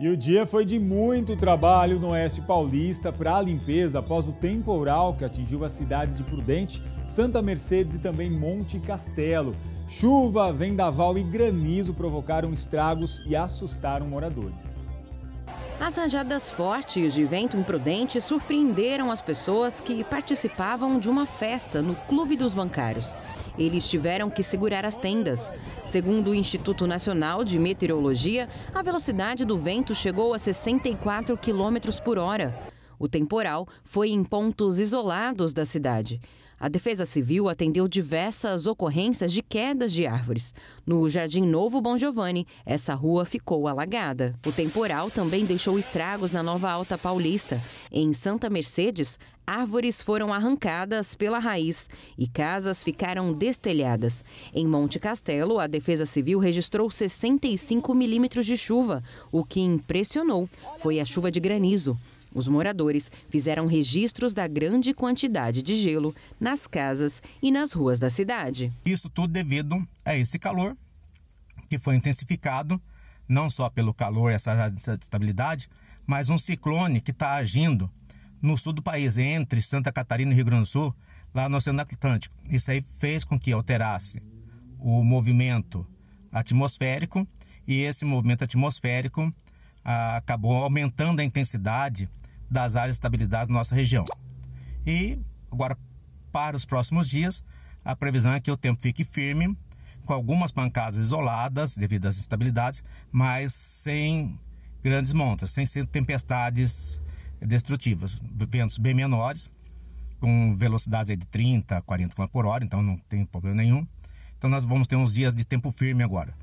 E o dia foi de muito trabalho no Oeste Paulista para a limpeza após o temporal que atingiu as cidades de Prudente, Santa Mercedes e também Monte Castelo. Chuva, vendaval e granizo provocaram estragos e assustaram moradores. As rajadas fortes de vento imprudente surpreenderam as pessoas que participavam de uma festa no Clube dos Bancários. Eles tiveram que segurar as tendas. Segundo o Instituto Nacional de Meteorologia, a velocidade do vento chegou a 64 km por hora. O temporal foi em pontos isolados da cidade. A Defesa Civil atendeu diversas ocorrências de quedas de árvores. No Jardim Novo Bom Giovanni, essa rua ficou alagada. O temporal também deixou estragos na Nova Alta Paulista. Em Santa Mercedes, árvores foram arrancadas pela raiz e casas ficaram destelhadas. Em Monte Castelo, a Defesa Civil registrou 65 milímetros de chuva. O que impressionou foi a chuva de granizo. Os moradores fizeram registros da grande quantidade de gelo nas casas e nas ruas da cidade. Isso tudo devido a esse calor que foi intensificado, não só pelo calor e essa instabilidade, mas um ciclone que está agindo no sul do país, entre Santa Catarina e Rio Grande do Sul, lá no Oceano Atlântico. Isso aí fez com que alterasse o movimento atmosférico e esse movimento atmosférico ah, acabou aumentando a intensidade das áreas de estabilidade da nossa região. E agora, para os próximos dias, a previsão é que o tempo fique firme, com algumas pancadas isoladas devido às instabilidades, mas sem grandes montas, sem ser tempestades destrutivas, ventos bem menores, com velocidades de 30, 40 km por hora, então não tem problema nenhum. Então nós vamos ter uns dias de tempo firme agora.